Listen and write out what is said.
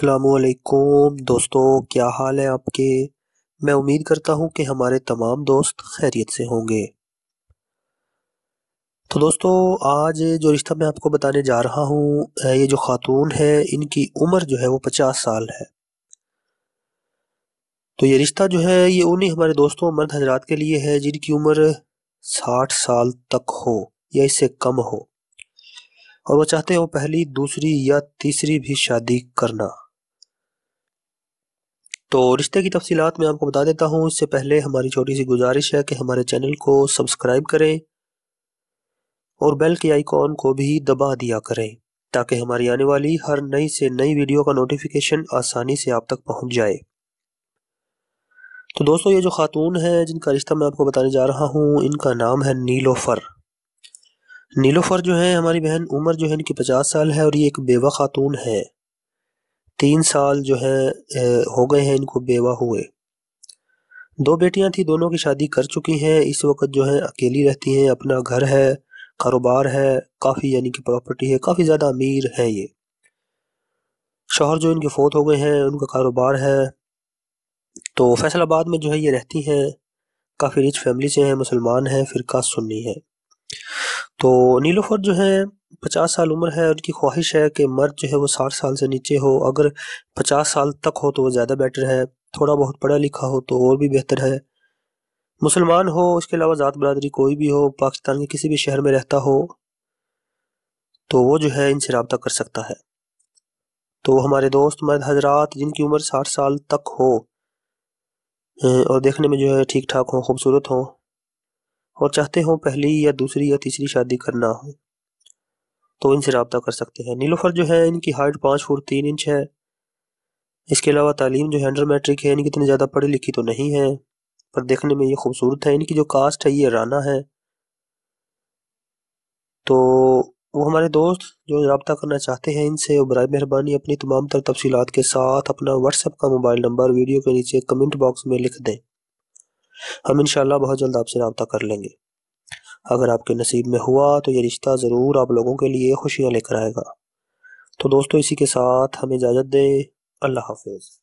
असलकुम दोस्तों क्या हाल है आपके मैं उम्मीद करता हूं कि हमारे तमाम दोस्त खैरियत से होंगे तो दोस्तों आज जो रिश्ता मैं आपको बताने जा रहा हूं ये जो खातून है इनकी उम्र जो है वो पचास साल है तो ये रिश्ता जो है ये उन्हीं हमारे दोस्तों मर्द हजरात के लिए है जिनकी उम्र साठ साल तक हो या इससे कम हो और वो चाहते हो पहली दूसरी या तीसरी भी शादी करना तो रिश्ते की तफसीलात मैं आपको बता देता हूँ इससे पहले हमारी छोटी सी गुजारिश है कि हमारे चैनल को सब्सक्राइब करें और बेल के आइकॉन को भी दबा दिया करें ताकि हमारी आने वाली हर नई से नई वीडियो का नोटिफिकेशन आसानी से आप तक पहुंच जाए तो दोस्तों ये जो खातून है जिनका रिश्ता मैं आपको बताने जा रहा हूँ इनका नाम है नीलोफर नीलोफर जो है हमारी बहन उम्र जो है इनकी पचास साल है और ये एक बेवा खातून है तीन साल जो है हो गए हैं इनको बेवा हुए दो बेटियां थी दोनों की शादी कर चुकी हैं इस वक्त जो है अकेली रहती हैं अपना घर है कारोबार है काफ़ी यानी कि प्रॉपर्टी है काफ़ी ज़्यादा अमीर है ये शोहर जो इनके फोत हो गए हैं उनका कारोबार है तो फैसलाबाद में जो है ये रहती हैं काफ़ी रिच फैमिली से हैं मुसलमान हैं फिर सुन्नी है तो नीलोफर जो है पचास साल उम्र है उनकी ख्वाहिश है कि मर्द जो है वो साठ साल से नीचे हो अगर पचास साल तक हो तो वो ज़्यादा बेटर है थोड़ा बहुत पढ़ा लिखा हो तो और भी बेहतर है मुसलमान हो उसके अलावा ज़ात बरदरी कोई भी हो पाकिस्तान के किसी भी शहर में रहता हो तो वो जो है इनसे रबता कर सकता है तो हमारे दोस्त मर्द हजरात जिनकी उम्र साठ साल तक हो और देखने में जो है ठीक ठाक हो खूबसूरत हो और चाहते हों पहली या दूसरी या तीसरी शादी करना हो तो इनसे रबता कर सकते हैं नीलोफर जो है इनकी हाइट पाँच फुट तीन इंच है इसके अलावा तालीम जो है अंडर मैट्रिक है इनकी इतनी ज़्यादा पढ़ी लिखी तो नहीं है पर देखने में ये खूबसूरत है इनकी जो कास्ट है ये राना है तो वो हमारे दोस्त जो रबता करना चाहते हैं इनसे बर मेहरबानी अपनी तमाम तर तफसीत के साथ अपना व्हाट्सएप का मोबाइल नंबर वीडियो के नीचे कमेंट बॉक्स में लिख दें हम इन बहुत जल्द आपसे रबता कर लेंगे अगर आपके नसीब में हुआ तो ये रिश्ता ज़रूर आप लोगों के लिए खुशियाँ लेकर आएगा तो दोस्तों इसी के साथ हमें इजाज़त दें अल्लाह हाफिज़